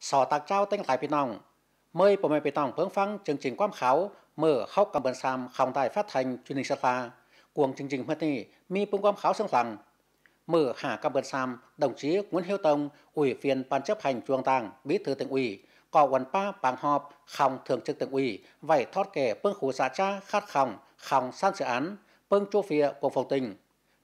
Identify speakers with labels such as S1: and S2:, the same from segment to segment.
S1: tạc trao สอตักเจ้าเต้งหลายพี่น้อง mời bộ mẹ bị tòng phương phăng chương trình quan khảo mở khóc cầm bần sam khòng tài phát thanh truyền hình sát la cuồng chương trình mất đi mi phương quan khảo sơn rằng mở hạ cầm bần sam đồng chí nguyễn hiếu tông ủy viên ban chấp hành trung tàng bí thư tỉnh ủy có quần pa bàn họp khòng thường trực tỉnh ủy vậy thoát kẻ phương khu xã cha khát khòng khòng san sự án phương chu phía của phòng tỉnh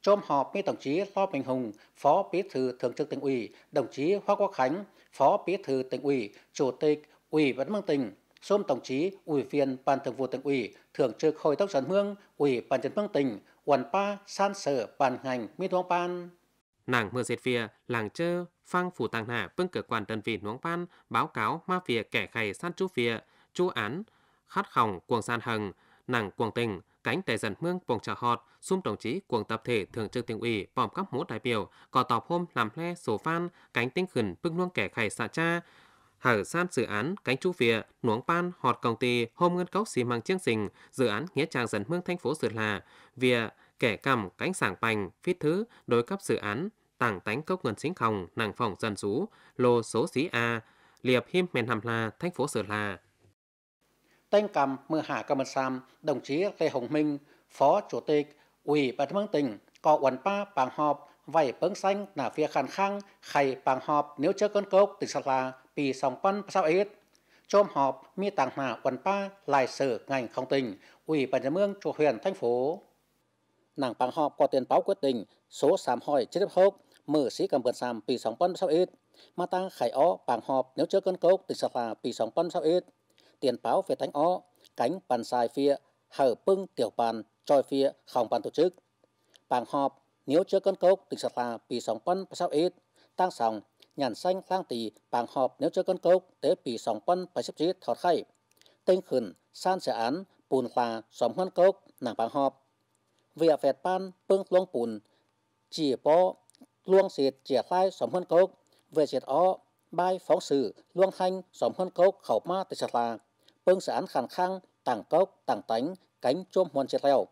S1: trong họp với đồng chí Lo bình Hùng, Phó Bí thư Thường trực tỉnh ủy, đồng chí Hoa Quốc Khánh, Phó Bí thư tỉnh ủy, Chủ tịch Ủy ban nhân tỉnh, xôm đồng chí Ủy viên Ban Thường vụ tỉnh ủy, Thường trực Hội đồng dân hương, Ủy ban dân hương tỉnh, quần pa san sở ban ngành mi thuong ban
S2: Nàng mưa dệt vía, làng chơ, phang phủ tàng hạ bưng cửa quan đơn vị nuống ban báo cáo ma vía kẻ khay san chú vía, chú án, khát khỏng cuồng san hằng, nàng cuồng tình, cánh tài dân mương vùng trà họt, xung đồng chí cuồng tập thể thường trực tỉnh ủy vòng cấp mũ đại biểu, có tọp hôm làm le sổ phan, cánh tinh khẩn bưng luông kẻ khải xạ cha, hở san dự án cánh chú vịa nuống pan họt công ty hôm ngân cốc xì măng chương trình dự án nghĩa trang dân mương thành phố sửa là vịa kẻ cầm cánh sảng bành phít thứ đối cấp dự án tảng tánh cốc ngân xính khòng nàng phòng dân rú lô số xí a liệp him men hầm là thành phố sửa là
S1: tên cầm mưa hạ cầm sam đồng chí Lê Hồng Minh, Phó Chủ tịch Ủy ban nhân tỉnh có quần ba bàn họp vảy bướng xanh là phía khăn khăng khay bàn họp nếu chơi cơn cốc tỉnh sạc là vì sòng quân sao ít chôm họp mi tàng hạ quần pa lại sở ngành không tỉnh ủy ban nhân mương chủ huyện thành phố nàng bàn họp có tiền báo quyết định số sám hỏi chết đếp hốc mở sĩ cầm vườn sàm vì sòng quân sao ít mà tăng khải ó bàn họp nếu chơi cơn cốc tỉnh sạc là vì sòng quân sao ít tiền báo về thánh ó, cánh bàn xài phía, hở pưng tiểu bàn, trôi phía, không bàn tổ chức. Bàn họp, nếu chưa cân cốc từ sạt là bị sóng bân và sao ít, tăng sòng, nhàn xanh lang tỷ bàn họp nếu chưa cân cốc tế bị sóng bân và xếp chít thọt khay. Tinh khẩn, san dự án, bùn là xóm hân cốc, nàng bàn họp. Vì ở vẹt ban, bưng luông bùn, chỉ bó, luông xịt chìa khai xóm hân cốc, về xịt ó, bài phóng sự luông thanh xóm hân cốc khẩu ma từ sạt là bưng sẽ án khẳng khăng, tảng cốc, tàng tánh, cánh chôm huân chế leo.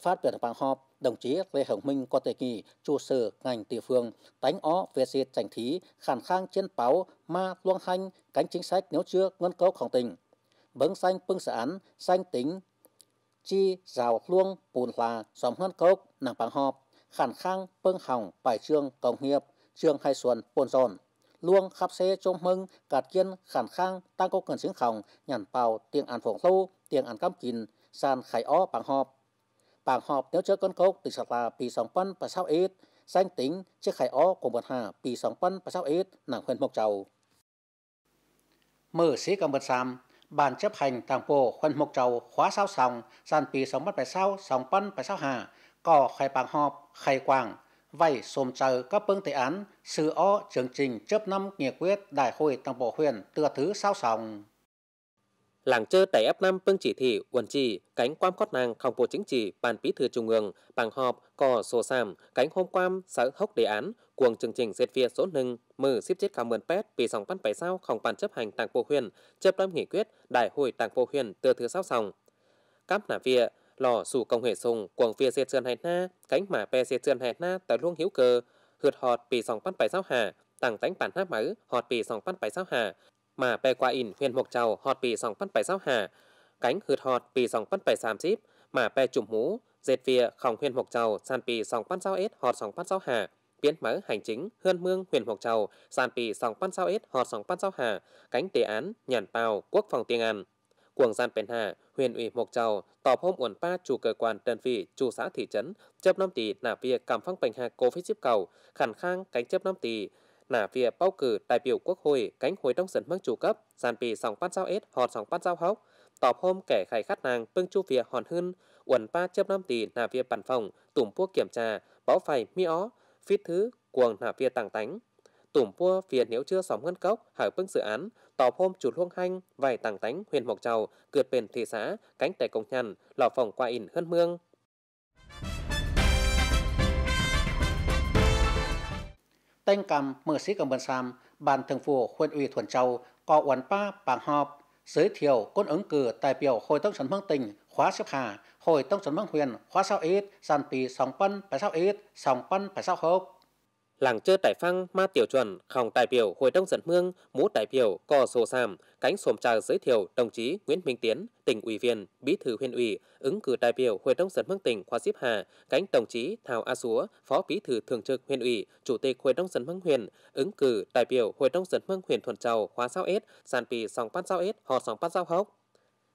S1: Phát biểu tại họp, đồng chí Lê Hồng Minh có đề nghị trụ sở ngành địa phương tánh ó về sự trành thí khẳng khang trên báo ma luang hanh cánh chính sách nếu chưa ngân cấu khẳng tình bấn xanh bưng xã án xanh tính chi rào luông bùn là xóm ngân cốc nàng bằng họp khẳng khang bưng hỏng bài trương công nghiệp trương hai xuân bồn rồn luông khắp xe chôm mừng gạt kiên khản khang tăng có cần xứng khỏng nhàn bào tiền ăn phổng lâu tiền ăn cam kín sàn khải ó bảng họp bảng họp nếu chớ con cốc từ sạc là pì sóng phân và sao ít danh tính chiếc khải ó của một hà pì sóng phân và sao ít nàng huyền mộc trầu mở sĩ cầm bật sam bàn chấp hành tàng bộ huyền mộc trầu khóa sao sòng sàn pì sóng bắt phải sao sòng phân phải sao hà cỏ khải bảng họp khải quảng vậy xồm chờ các phương tệ án sự o chương trình chấp năm nghị quyết đại hội Đảng bộ huyện tựa thứ sao sòng.
S2: Làng chơi tại f năm phương chỉ thị, quần chỉ, cánh quan cốt nàng không bộ chính trị, bàn bí thư trung ương, bằng họp, cò, sổ sàm, cánh hôm quam, sở hốc đề án, cuồng chương trình dệt việt số nâng, mở xếp chết cao mượn pet vì sòng văn bảy sao không bàn chấp hành tàng bộ huyện, chấp năm nghị quyết, đại hội tàng bộ huyện tựa thứ sao sòng. Cáp nà việt lò sủ công hệ sùng quảng phía xe chân hẹt na cánh mà pe xe chân hẹt na tại luông hiếu cơ hượt họt bị sòng bắt bài sao hà tàng tánh bản hát máu họt bị sòng bắt bài sao hà mà pe qua in huyền mộc trầu họt bị sòng bắt bài sao hà cánh hượt họt bị sòng bắt bài sàm xíp mà pe chùm mũ dệt vía khòng huyền mộc trầu sàn pì sòng bắt sao ết họt sòng bắt sao hà biến mỡ hành chính hươn mương huyền mộc trầu sàn pì sòng bắt sao ết họt sòng bắt sao hà cánh đề án nhàn bào quốc phòng tiền an Cuồng gian Pền Hà, huyện ủy Mộc Châu, tọp hôm uẩn pa chủ cơ quan đơn vị, chủ xã thị trấn, chấp năm tỷ nả via cảm phong Pền Hà cố phí chiếp cầu, khẳng khang cánh chấp năm tỷ, nả via bầu cử đại biểu quốc hội cánh hội đông sấn mắc chủ cấp, gian bì sòng bát giao ết, hòn sòng bát giao hốc, tọp hôm kẻ khai khát nàng pưng chu vía hòn hưng, uẩn pa chấp năm tỷ nả via bản phòng, tủm pua kiểm tra, báo phải mi ó, phít thứ, quần nả via tàng tánh tủm pua phiền nếu chưa xóm ngân cốc hỏi bưng dự án tàu phôm chủ luông hanh vài tàng tánh huyện mộc trầu cượt bền thị xã cánh tẻ công nhằn lò phòng qua in hơn mương
S1: tên cầm mở sĩ cầm bần sam ban thường phủ huyện ủy thuần châu có uẩn pa bảng họp giới thiệu côn ứng cử đại biểu hội tổng sản mương tỉnh khóa xếp hà hội tổng sản mương huyện khóa sao ít sàn pì sòng pân
S2: phải sao ít sòng pân phải sao hộp làng chơi tài phăng ma tiểu chuẩn khòng đại biểu hội đông dân mương mũ đại biểu cò sổ sàm cánh xồm trà giới thiệu đồng chí nguyễn minh tiến tỉnh ủy viên bí thư huyện ủy ứng cử đại biểu hội đông dân mương tỉnh khóa xếp hà cánh đồng chí thảo a súa phó bí thư thường trực huyện ủy chủ tịch hội đông dân mương huyện ứng cử đại biểu hội đông dân mương huyện Thuận châu khóa sáu s sàn pì sòng pan sáu s họ sòng pan sáu hốc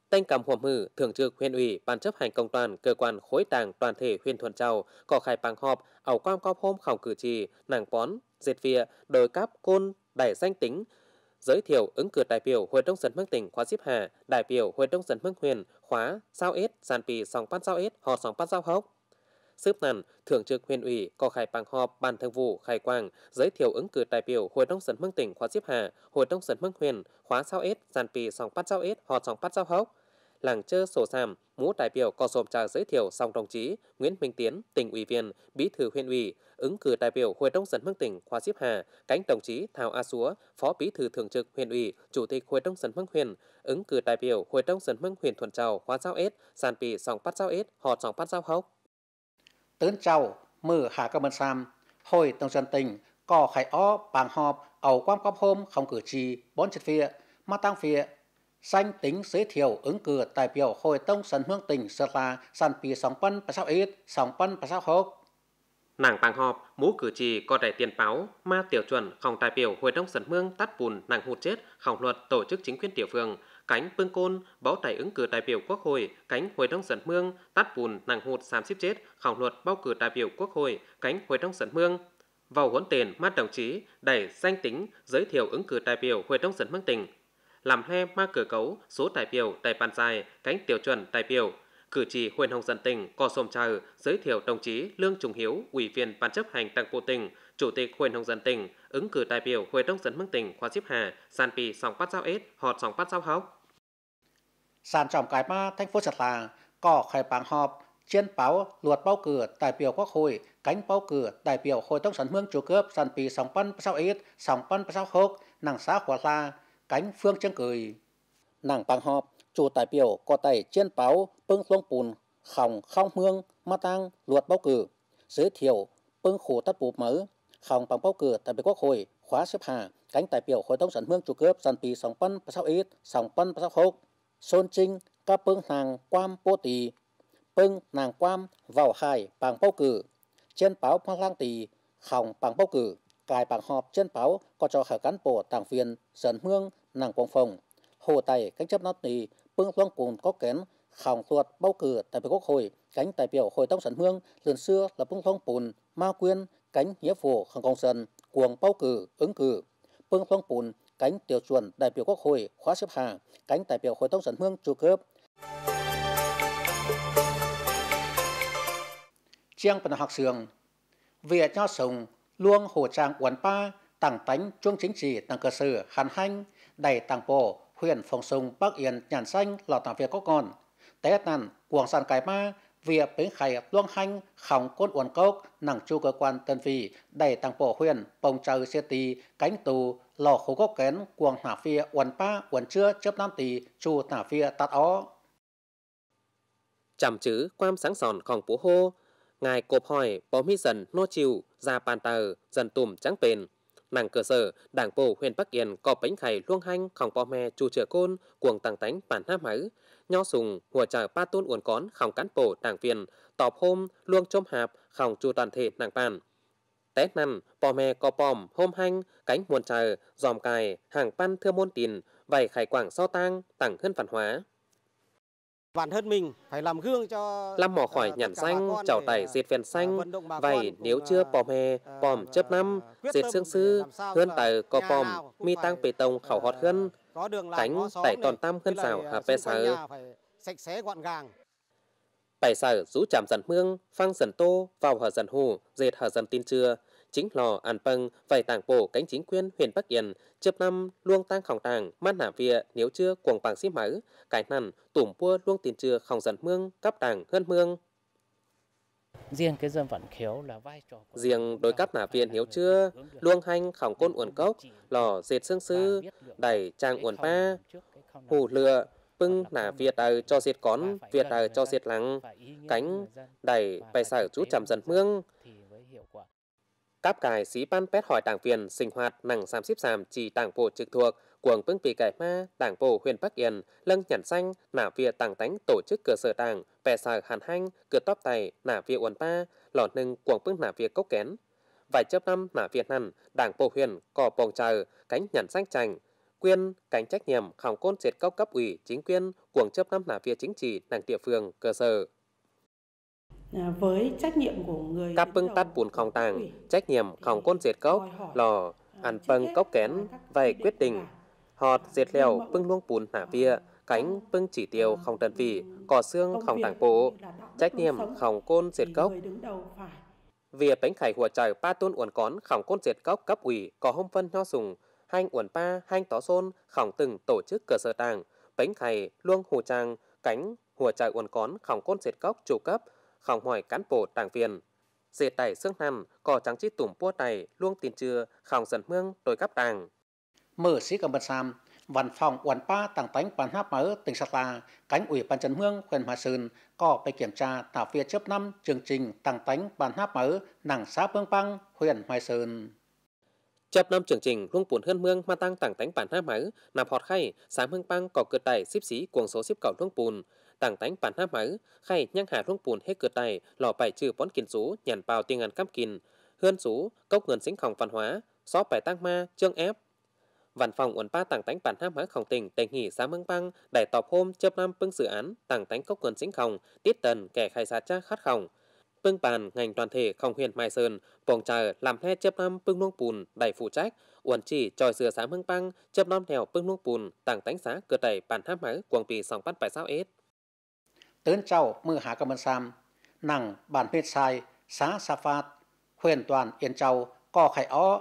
S2: Tanh Cầm hòa Hử, Thường trực huyện ủy, Ban chấp hành công đoàn, cơ quan khối đảng toàn thể huyện thuận Châu có khai bằng họp ảo quan cop hôm khảo cử tri, nàng bón, diệt vịa, đồi cáp côn, đài danh tính, giới thiệu ứng cử đại biểu Hội đồng dân mức tỉnh khóa xếp hà, đại biểu Hội đồng dân mức huyện khóa sao ít sàn pì sòng pan sao ít họ sòng pan sao hốc, xếp nàn, Thường trực huyện ủy có khai bằng họp ban thường vụ khai quang giới thiệu ứng cử đại biểu Hội đồng dân Mương tỉnh khóa Diếp Hà, Hội đồng dân Mương huyện khóa sao ết, giàn pì song bắt sao ết, họ song bắt sao hốc. Làng chơ sổ xàm, mũ đại biểu có sồm trà giới thiệu song đồng chí Nguyễn Minh Tiến, tỉnh ủy viên, bí thư huyện ủy, ứng cử đại biểu Hội đồng dân Mương tỉnh khóa Diếp Hà, cánh đồng chí Thảo A Súa, phó bí thư thường trực huyện ủy, chủ tịch Hội đồng dân Mương huyện, ứng cử đại biểu Hội đồng dân Mương huyện Thuận Châu khóa sao ết, giàn pì song bắt sao ết, họ song bắt sao hốc
S1: tướng trâu mưa hạ cơ bên sam hồi tông dân tình có khai ó bàn họp ẩu quan cấp hôm không cử tri bốn chật phía mà tăng phía xanh tính giới thiệu ứng cử đại biểu hội tông sân hương tỉnh Sơn La sàn pì sóng pân và sao ít sóng pân và sao hốc
S2: nàng bàn họp mũ cử tri có đại tiền báo mà tiểu chuẩn không đại biểu hội đồng sân hương tắt bùn nàng hụt chết khảo luật tổ chức chính quyền tiểu phương cánh Pương Côn, báo trải ứng cử đại biểu Quốc hội, cánh Hội đồng dân mương, tát bùn nàng hụt xám xếp chết, khảo luật bao cử đại biểu Quốc hội, cánh Hội đồng dân mương. Vào huấn tiền mát đồng chí, đẩy danh tính, giới thiệu ứng cử đại biểu Hội đồng dân mương tỉnh. Làm le ma cửa cấu, số đại biểu đại bàn dài, cánh tiêu chuẩn đại biểu, cử tri huyện Hồng Dân tỉnh có sồm chờ giới thiệu đồng chí Lương Trung Hiếu, ủy viên ban chấp hành Đảng bộ tỉnh, chủ tịch huyện Hồng Dân tỉnh, ứng cử đại biểu Hội đồng dân Mương tỉnh khóa xếp hà sàn pì sòng phát giao ết họt sòng phát giao hóc.
S1: Sàn trọng cái ma thành phố Sạt Làng có khai bán họp chiến báo luật bao cử đại biểu quốc hội cánh bao cử đại biểu hội đồng dân hương chủ cướp sản pì sòng Phát Giao ít sòng Phát Giao Hóc, nàng xã hòa la cánh phương chương cười nàng bằng họp chủ đại biểu có tay chiến báo bưng xuống bùn khòng không hương ma tăng luật bao cử giới thiệu bưng khổ tất bù mới không bằng bầu cử tại Quốc hội khóa xếp hạ cánh đại biểu Hội đồng sản hương chủ cướp dân pì sòng phân và sáu ít sòng phân và sáu hốc Sơn Trinh các bưng hàng quam bố tì bưng nàng quam vào hải bằng bầu cử trên báo hoa lang tì không bằng bầu cử cài bằng họp trên báo có cho khả cán bộ đảng viên dân hương nàng quang phòng hồ tài cánh chấp nát tì bưng loan cùng có kén khảo thuật bầu cử tại quốc hội cánh đại biểu hội đồng sản hương lần xưa là bưng phong bùn ma quyên cánh nghĩa vụ hàng công dân cuồng bầu cử ứng cử phương phong bùn cánh tiêu chuẩn đại biểu quốc hội khóa xếp hạng cánh đại biểu hội đồng sản hương trụ cướp chiang phần học sường việc cho sùng luôn hồ trang quán pa tảng tánh chuông chính trị tảng cơ sở hàn hanh đầy tảng bộ huyện phòng sùng bắc yên nhàn xanh lò tảng việt có còn té tàn cuồng sàn cải ma việc bến khải luông hành khổng cốt uốn cốc nặng chu cơ quan tân vị đầy tăng bộ huyền bồng trời xe tì cánh tù lò khổ gốc kén cuồng thả phía uốn pa uốn chưa chấp năm tì chu thả phía tạt ó
S2: chằm chữ quam sáng sòn khổng bố hô ngài cộp hỏi bom mi dần nô chiều già bàn tờ dần tùm trắng bền nàng cơ sở đảng bộ huyện bắc yên có bánh khay luông hanh khòng bò me chu chữa côn cuồng tăng tánh bản nam hứ nho sùng hùa trà ba tôn uốn cón khòng cán bộ đảng viên tọp hôm luông chôm hạp khòng chu toàn thể nàng bàn té nằm bò me có bòm hôm hanh cánh muôn trời dòm cài hàng pan thưa môn tìn vài khải quảng so tang tặng hơn văn hóa Bản thân mình phải làm gương cho... Làm mỏ khỏi nhản xanh, chảo tẩy à, diệt phèn xanh, vậy nếu chưa à, pòm mè, à, pòm chớp năm, diệt xương sư, hơn tờ có pòm, mi tăng bề tông khảo hót hơn, cánh tẩy toàn tam hơn rào hà bè sở.
S1: Sạch sẽ gọn gàng.
S2: Tẩy sở rú chạm dần mương, phăng dần tô, vào hở dần hù, dệt hở dần tin chưa, chính lò an pâng phải tảng bộ cánh chính quyền huyện Bắc Yên chập năm luôn tang khòng tàng man hạ vịa nếu chưa cuồng bằng xí máu cái nằn tủm pua luông tiền chưa khòng dần mương cắp tàng hơn mương riêng cái dân vận khéo là vai trò riêng đối cấp nả viện hiếu chưa luông hanh khổng côn uẩn cốc lò dệt xương sư đẩy trang uẩn pa hủ lừa pưng nả việt ở cho diệt con việt ở cho diệt lắng cánh đẩy bài sở chú trầm dần mương Cáp cài sĩ ban pét hỏi đảng viên sinh hoạt nặng xám xíp xàm chỉ đảng bộ trực thuộc cuồng phương bị cải ma đảng bộ huyện Bắc Yên lân nhận xanh nả việc tàng tánh tổ chức cơ sở đảng vẻ sở hàn hanh cửa tóp tài nả việc uẩn pa lọt nâng cuồng phương nả việc cốc kén vài chớp năm nả việc nằn đảng bộ huyện cỏ bồng chờ cánh nhận xanh chành quyên cánh trách nhiệm khảo côn diệt cao cấp ủy chính quyền cuồng chấp năm nả việc chính trị đảng địa phương cơ sở À, với trách nhiệm của người Các phương tắt buồn khong tàng, trách nhiệm khong côn diệt cốc, lò, à, ăn phân cốc kén, vậy quyết định. Họt diệt lèo bưng luông bùn nả vía, à, cánh bưng chỉ tiêu không tân vị, cỏ xương không tàng bộ, trách nhiệm khong côn diệt cốc. Việc bánh khải hùa trời ba tôn uẩn cón khỏng côn diệt cốc cấp ủy có hôm phân nho sùng, hành uẩn pa, hành tó xôn, khỏng từng tổ chức cơ sở tàng, bánh khải, luông hồ trang, cánh, hùa trời uẩn cón khỏng côn diệt cốc chủ cấp, hỏng hỏi cán bộ đảng viên. dệt tải xương nằm, có trắng chi tủm bua này luôn tin chưa, hỏng dần mương đối gấp đảng.
S1: Mở sĩ cầm bật sam, văn phòng uẩn ba tàng tánh bán háp mở tỉnh Sạc La, cánh ủy ban trần hương huyện Hòa Sơn có kiểm tra tạo phía chấp năm chương trình tàng tánh bán háp mở
S2: nặng xã phương băng huyện Hòa Sơn. Chấp năm chương trình luôn buồn hơn mương mà tăng tàng tánh bản háp mở nằm họt khay xã phương băng có cửa tài xíp xí cuồng số xíp cầu luôn buồn tàng tánh bản háp máu khay nhang hà rung bùn hết cửa tay lò bài trừ bón kiền rú nhàn bào tiền ngàn cam kìn hơn rú cốc ngân xính khòng văn hóa xó bài tăng ma chương ép văn phòng uẩn ba tàng tánh bản háp máu khòng tình tình hỉ xã măng băng đại tọp hôm chấp năm pưng dự án tàng tánh cốc ngân xính khòng tiết tần kẻ khai xa cha khát khòng pưng bàn ngành toàn thể không huyền mai sơn bồng trà làm he chấp năm pưng nuông bùn đại phụ trách uẩn chỉ tròi sửa xã hưng băng chấp năm nèo pưng nuông bùn tảng tánh xã cửa đẩy bàn háp máu quảng bì sòng bắt bài sao ết
S1: tớn trao mưa hạ cầm sam nặng bản huyết sai xá sa phát huyền toàn yên trao co khải ó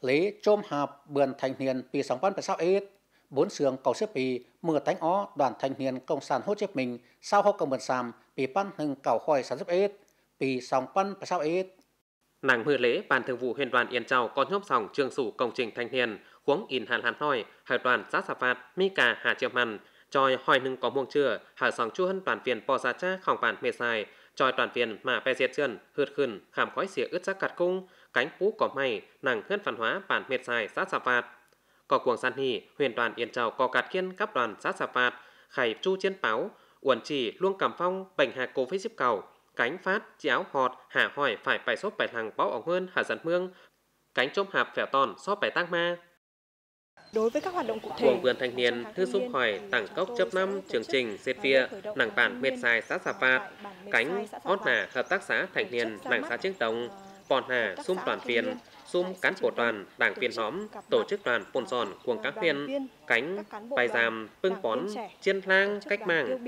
S1: lý chôm hạp bườn thành niên vì sóng văn phải sao ít bốn sườn cầu xếp bì mưa tánh ó đoàn thành niên công sản hốt chiếc mình sao hô cầm bần sàm vì pan hưng cầu khoi sản xếp ít vì sóng văn phải sao ít
S2: nàng mưa lễ ban thường vụ huyện đoàn yên châu có nhóm sòng trường sủ công trình thanh niên huống in hàn hàn hoi hải đoàn xã xà phạt mi cà hà chiêm hàn choi hỏi nâng có muông chưa hạ sòng chu hân toàn viên bò ra cha khỏng bản mê sai choi toàn viên mà pe diệt chân hượt khẩn khảm khói xỉa ướt sắc cạt cung cánh phú có mày nàng hân phản hóa bản mệt sai sát sạp phạt có cuồng san hỉ huyền đoàn yên trào có cạt kiên cấp đoàn sát sạp phạt khải chu chiến báo uẩn chỉ luông cầm phong bệnh hạ cố phế diếp cầu cánh phát chéo họt hạ hỏi phải bài xốp bài thằng báo ổng hơn hạ dần mương cánh trôm hạp phèo tòn xóp bài tác ma Đối với các hoạt động cụ thể, Buồng vườn thanh niên, thư xúc hỏi, tảng cốc chấp năm, chương trình, diệt via, nàng bản mệt dài xã Sà Phạt, cánh, ót nà, hợp tác xã thanh niên, nàng xã Trương Đồng, bọn hà, xung toàn viên, xung cán bộ đoàn, đảng viên nhóm, tổ chức đoàn bồn giòn, cuồng các viên, cánh, bài giam, pưng bón, chiên lang, cách mạng.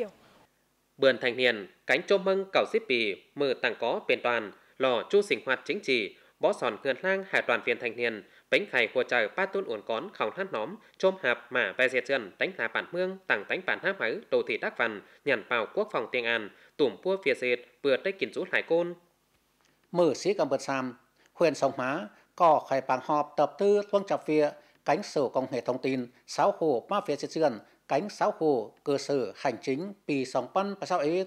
S2: Bườn thanh niên, cánh chôm mưng cầu xếp bì, mở tàng có bên toàn, lò chu sinh hoạt chính trị, võ sòn gần lang hải đoàn viên thanh niên, tính khai của trời ba tôn ổn cón khảo hát nóm chôm hạp mà về diệt trần tánh hà bản mương tặng tánh bản háp hái đồ thị đắc văn nhàn vào quốc phòng tiên an tủm pua phía diệt vừa tây kiến rút hải côn
S1: mở sĩ cầm bật sam huyện sông hóa có khai bằng họp tập tư tuân trọc phía cánh sở công nghệ thông tin sáu hồ ba phía diệt trần cánh sáu hồ cơ sở hành chính pì
S2: sòng pan và sao ấy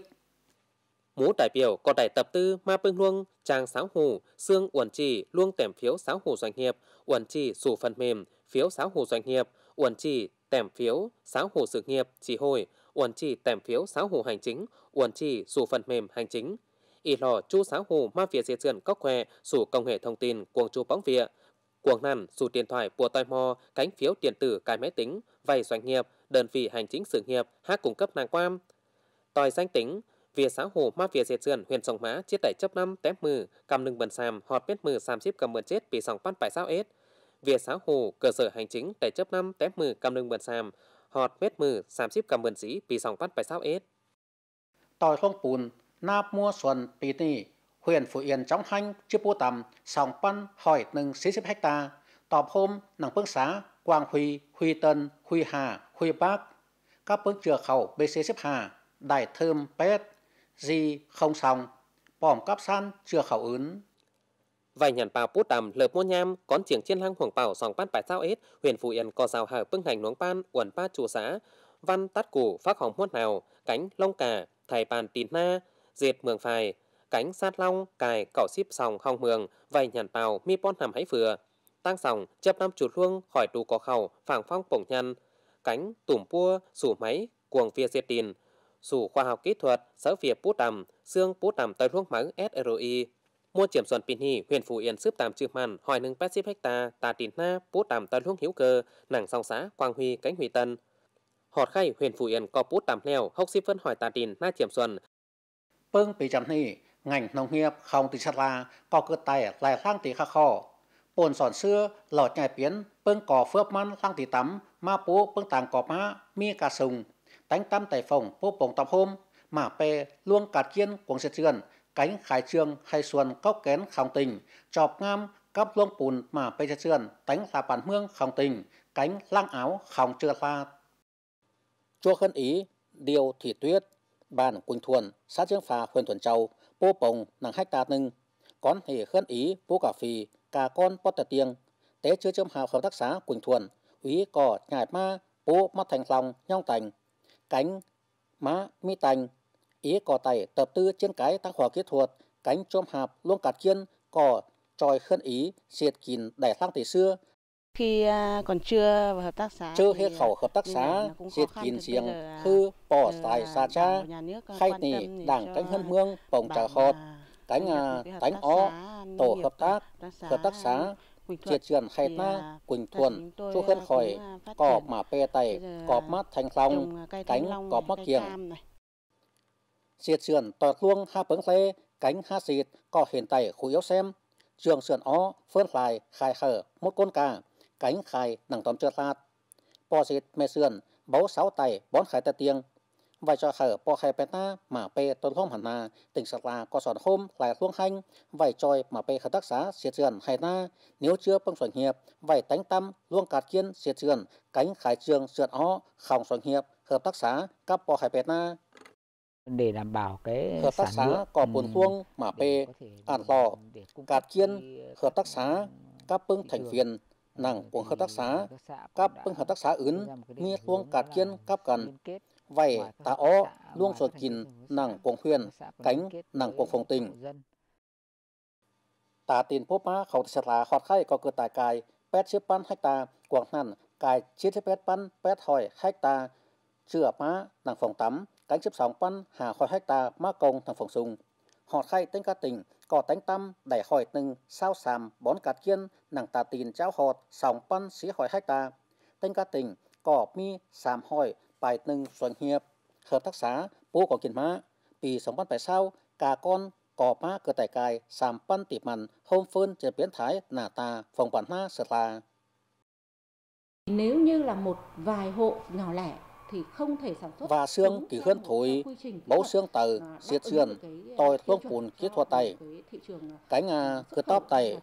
S2: Mũ đại biểu có đại tập tư ma bưng luông, trang sáo hủ, xương uẩn trì, luông tèm phiếu sáo hủ doanh nghiệp, uẩn trì sủ phần mềm, phiếu sáo hủ doanh nghiệp, uẩn trì tèm phiếu sáo hủ sự nghiệp, chỉ hồi, uẩn trì tèm phiếu sáo hủ hành chính, uẩn trì sủ phần mềm hành chính. Y lò chu sáo hủ ma phía diệt trường có khoe sủ công nghệ thông tin quần chu bóng vịa, quần nằn sủ điện thoại bùa tai mò, cánh phiếu điện tử cài máy tính, vay doanh nghiệp, đơn vị hành chính sự nghiệp, hát cung cấp nàng quan, Tòi danh tính, vì xã hồ ma phía dệt sườn huyện Sông Mã chia tẩy chấp năm tép mừ, cầm nâng bần sàm, họt biết mừ sàm xếp cầm bần chết bị sòng phát phải sao ết. vì xã hồ cơ sở hành chính tẩy chấp năm tép mừ cầm nâng bần sàm, họt biết mừ sàm xếp cầm bần sĩ bị sòng phát phải sao ết.
S1: Tòi không bùn, nạp mua xuân pì nì, huyện Phú Yên trong hanh chưa bố tầm, sòng pan hỏi nâng xí xếp hecta, tọp hôm nặng phương xá, Quang Huy, Huy Tân, Huy Hà, Huy Bắc, các phương chừa khẩu BC xếp Hà, Đại Thơm, Pet, gì không xong, bỏm cắp san chưa khẩu
S2: ứng. Vài nhận bào bút đầm lợp mua nham, con chiếng chiên lăng hoàng bảo dòng bát bài sao ết, huyền phù yên có rào hở bưng hành nuống pan, quần pa chủ xã, văn tát củ phát hỏng muốt nào, cánh lông cà, thầy bàn tín na, diệt mường phài, cánh sát long, cài cỏ xíp sòng hong mường, vài nhận bào mi pon hàm hãy phừa, Tăng sòng, chấp năm chuột luông, khỏi tù có khẩu, phảng phong bổng nhăn, cánh tủm pua, sủ máy, cuồng via diệt tin, Sủ khoa học kỹ thuật sở việc bút tầm, xương bút tầm tới thuốc mắng SRI. Mua chiếm xuân pin hỉ huyện Phú Yên xếp tạm trừ màn hỏi nâng 80 hecta tà tín na bút tầm tới thuốc hiếu cơ, nàng song xã Quang Huy cánh Huy Tân. Họt khai huyện Phú Yên có bút tầm leo hốc xếp phân hỏi tà tín na chiếm xuân.
S1: Bưng bị chấm hỉ, ngành nông nghiệp không tính sát la, có cơ tài lại lang tí khắc khổ. Bồn sòn xưa, lọt nhài biến, bưng cỏ phước măn lang tí tắm, ma bố bưng tàng cỏ má, mi cà sùng, tánh tam tài phòng vô bồng tập hôm, mà pê luôn cả chiên cuồng diệt trường, cánh khải trường hay xuân cốc kén khòng tình, chọp ngam cấp luông bùn mà pê diệt trường, tánh là bản mương khòng tình, cánh lăng áo khòng chưa pha, Chua khân ý, điều thị tuyết, bàn quỳnh thuần, sát trương phà huyền thuần châu, bố bồng nàng hách ta nưng, con hề khân ý, bố cà phì, cà con bó tà tiên, tế chưa châm hào hợp tác xá quỳnh thuần, úy cỏ nhải ma, bố mắt thành lòng, nhong thành, cánh má mi tành ý cỏ tẩy tập tư trên cái tác hòa kỹ thuật cánh chôm hạp luôn cạt kiên cỏ tròi khân ý diệt kín đẻ sang tỷ xưa
S2: khi à, còn chưa vào hợp tác xã chưa
S1: hết khẩu hợp tác à, xã diệt kín xiềng khư à, bỏ tài xa cha khai nỉ đảng cánh hân mương bồng trà khọt cánh à, cánh ó tổ hợp tác hợp tác xã เจียดเชือนไข่หน้ากุ่ญทวน
S2: ชั่วเคลื่อนคอยกอ
S1: บหมาเปไตกอบมัดแทงซองไก่กอบมัดเกียง เสียดเชือนตอดล่วงห้าเปิงไซไังห้าสีดก็เห็นไตขุยเอวเซมเชืองเสือนอ้อเฟื่อนคลายคายเขอมดก้นกาไังไข่หนังตอมเจือลาดปอสีเแม่เสือนเบาเสาไตบอนไข่ตะเตียง và cho khở po khai peta mà pe tôn hôm hẳn na tỉnh sạc là có sọt hôm lại luông hành vài tròi mà pe khởi tác xá xiết trường hay na nếu chưa bông soạn hiệp vài tánh tâm luông cạt kiên xiết trường cánh khải trường sượn ó khòng soạn hiệp hợp tác xã các po khai peta
S2: để đảm bảo cái hợp tác xã có ừ, buồn luông mà
S1: pe ản lò cạt kiên ừ, hợp tác xã các bưng thành viên nặng của hợp tác xã các bưng hợp tác xã ứng mi luông cạt kiên các cần vảy tà ó luông sột kín nàng quảng huyền cánh nàng quảng phòng tình tà tin phố má khẩu sạt lá khọt khai có cửa tài cài pet chiếc pan hecta quảng hẳn cài chiếc chiếc pet pan pet hỏi hecta chữa má nàng phòng tắm cánh chiếc sóng pan hà khỏi hecta má công thằng phòng sùng họ khai tên ca tình có tánh tâm đẩy hỏi từng sao sàm bón cạt kiên nàng tà tin cháo họt sòng pan xí hỏi hecta tên ca tình có mi sàm hỏi បាយនឹងសង្ហៀបខើបทักษาពូក៏គិនម៉ាពីសំបានបែសៅកាកនកបមកតែកាយសំប៉ាន់ទីម៉ាន់ហូមហ្វឺនជា biến thái ណាតា phòng bản na sệt la nếu như là một vài hộ nhỏ lẻ thì không thể sản xuất và xương kỳ hơn thổi mẫu xương từ diệt xương tôi thuốc cùn kỹ thuật tay cái ngà ờ, cứ tóp tay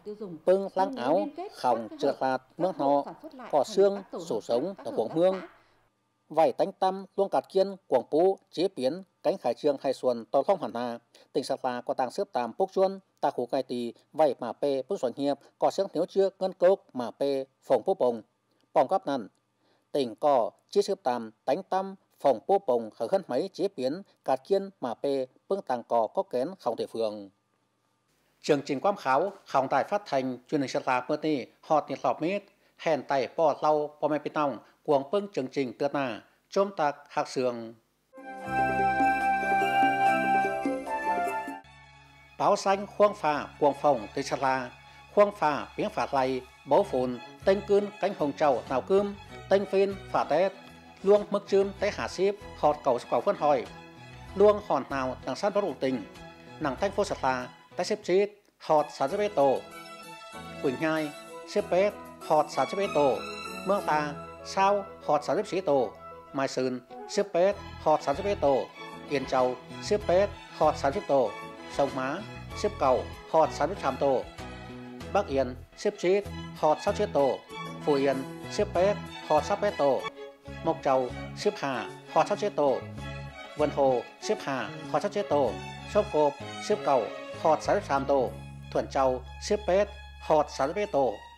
S1: bưng lăng áo khổng trượt lạt nước nọ cỏ xương sổ sống tổng quảng hương vài tánh tâm luôn cạt kiên quảng phú chế biến cánh khải trương khai xuân toàn không hẳn hà tỉnh sạt là có tàng xếp tàm phúc chuôn ta khu cai tì vài mà pê bốc xoắn hiệp có xếp thiếu chưa ngân cốc mà pê phòng bốc bồng phòng cắp nằn tỉnh cò chế xếp tàm tánh tâm phòng bốc bồng khởi hân máy chế biến cạt kiên mà pê phương tàng cò có kén không thể phường chương trình quám khảo khảo tài phát thanh truyền hình sạc là bớt đi họ tiền lọp mít hèn tay bò lâu bò mẹ bị tông uống phương vâng chương trình tựa nà, chôm tạc hạc sường. Báo xanh khuôn phà quang phòng tới sát la, khuôn phà biến phạt lầy, bố phùn, tên cươn cánh hồng trầu nào cơm, tên phiên phà tết, luông mức chưm tới hạ xếp, họt cầu cầu phân hỏi, luông hòn nào đằng sát bất ủng tình, nàng thanh phố sát la, tay xếp chít, họt sát giếp tổ. Quỳnh nhai, xếp bếp, họt sát giếp tổ, mương ta sau, hot sản xuất sĩ tổ mai sơn xếp pet hot sản xuất pet tổ yên châu xếp pet hot sản xuất tổ sông má xếp cầu hot sản xuất tràm tổ bắc yên xếp chít hot sản xuất tổ phú yên xếp pet hot sản xuất tổ mộc châu xếp hà hot sản xuất tổ vân hồ xếp hà hot sản xuất tổ sóc cộp xếp cầu hot sản xuất tràm tổ thuận châu xếp pet hot sản xuất tổ